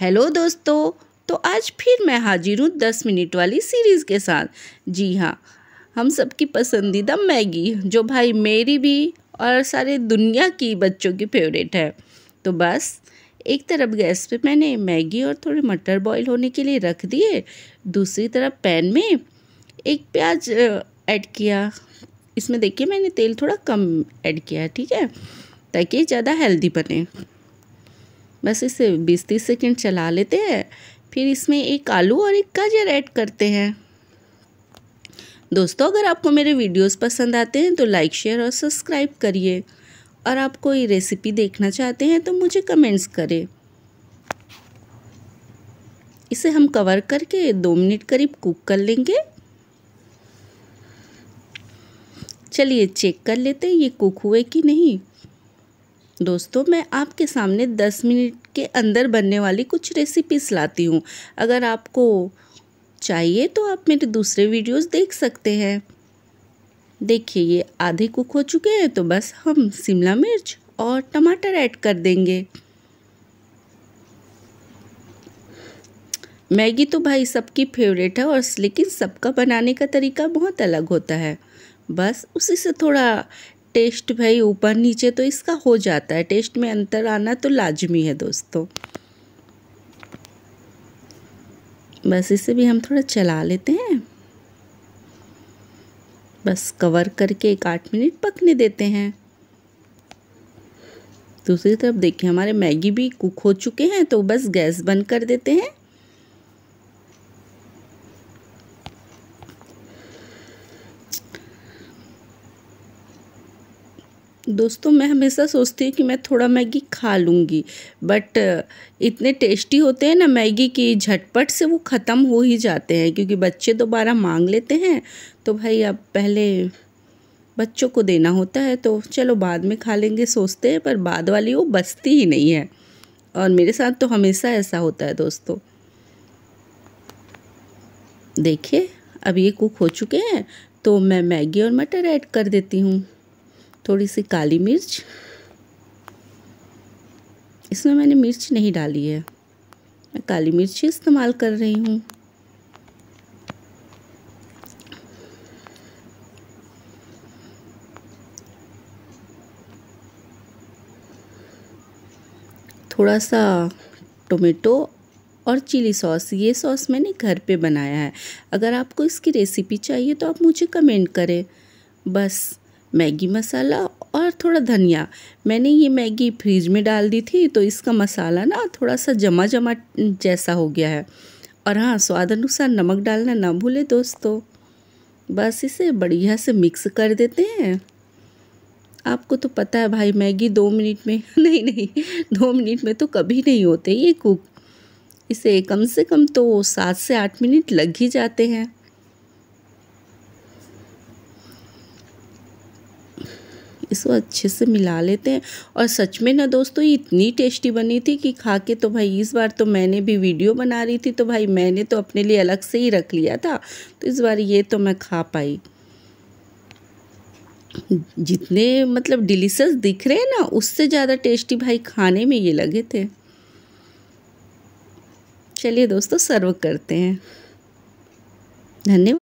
hello दोस्तों तो आज फिर मैं हाजिर हूँ दस मिनट वाली सीरीज़ के साथ जी हाँ हम सबकी पसंदीदा मैगी जो भाई मेरी भी और सारे दुनिया की बच्चों की फेवरेट है तो बस एक तरफ गैस पे मैंने मैगी और थोड़े मटर बॉईल होने के लिए रख दिए दूसरी तरफ पैन में एक प्याज ऐड किया इसमें देखिए मैंने तेल थोड़ा कम ऐड किया ठीक है ताकि ज़्यादा हेल्दी बने बस इसे बीस तीस सेकेंड चला लेते हैं फिर इसमें एक आलू और एक गाजर ऐड करते हैं दोस्तों अगर आपको मेरे वीडियोस पसंद आते हैं तो लाइक शेयर और सब्सक्राइब करिए और आप कोई रेसिपी देखना चाहते हैं तो मुझे कमेंट्स करें इसे हम कवर करके दो मिनट करीब कुक कर लेंगे चलिए चेक कर लेते हैं ये कुक हुए कि नहीं दोस्तों मैं आपके सामने 10 मिनट के अंदर बनने वाली कुछ रेसिपीज लाती हूँ अगर आपको चाहिए तो आप मेरे दूसरे वीडियोस देख सकते हैं देखिए ये आधे कुक हो चुके हैं तो बस हम शिमला मिर्च और टमाटर ऐड कर देंगे मैगी तो भाई सबकी फेवरेट है और लेकिन सबका बनाने का तरीका बहुत अलग होता है बस उसी से थोड़ा टेस्ट भाई ऊपर नीचे तो इसका हो जाता है टेस्ट में अंतर आना तो लाजमी है दोस्तों बस इसे भी हम थोड़ा चला लेते हैं बस कवर करके एक आठ मिनट पकने देते हैं दूसरी तरफ देखिए हमारे मैगी भी कुक हो चुके हैं तो बस गैस बंद कर देते हैं दोस्तों मैं हमेशा सोचती हूँ कि मैं थोड़ा मैगी खा लूँगी बट इतने टेस्टी होते हैं ना मैगी की झटपट से वो ख़त्म हो ही जाते हैं क्योंकि बच्चे दोबारा मांग लेते हैं तो भाई अब पहले बच्चों को देना होता है तो चलो बाद में खा लेंगे सोचते हैं पर बाद वाली वो बचती ही नहीं है और मेरे साथ तो हमेशा ऐसा होता है दोस्तों देखिए अब ये कुक हो चुके हैं तो मैं मैगी और मटर ऐड कर देती हूँ थोड़ी सी काली मिर्च इसमें मैंने मिर्च नहीं डाली है मैं काली मिर्च इस्तेमाल कर रही हूँ थोड़ा सा टोमेटो और चिली सॉस ये सॉस मैंने घर पे बनाया है अगर आपको इसकी रेसिपी चाहिए तो आप मुझे कमेंट करें बस मैगी मसाला और थोड़ा धनिया मैंने ये मैगी फ्रिज में डाल दी थी तो इसका मसाला ना थोड़ा सा जमा जमा जैसा हो गया है और हाँ स्वाद अनुसार नमक डालना ना भूले दोस्तों बस इसे बढ़िया से मिक्स कर देते हैं आपको तो पता है भाई मैगी दो मिनट में नहीं नहीं दो मिनट में तो कभी नहीं होते ये कुक इसे कम से कम तो सात से आठ मिनट लग ही जाते हैं इसको अच्छे से मिला लेते हैं और सच में ना दोस्तों ये इतनी टेस्टी बनी थी कि खा के तो भाई इस बार तो मैंने भी वीडियो बना रही थी तो भाई मैंने तो अपने लिए अलग से ही रख लिया था तो इस बार ये तो मैं खा पाई जितने मतलब डिलीशस दिख रहे हैं ना उससे ज़्यादा टेस्टी भाई खाने में ये लगे थे चलिए दोस्तों सर्व करते हैं धन्यवाद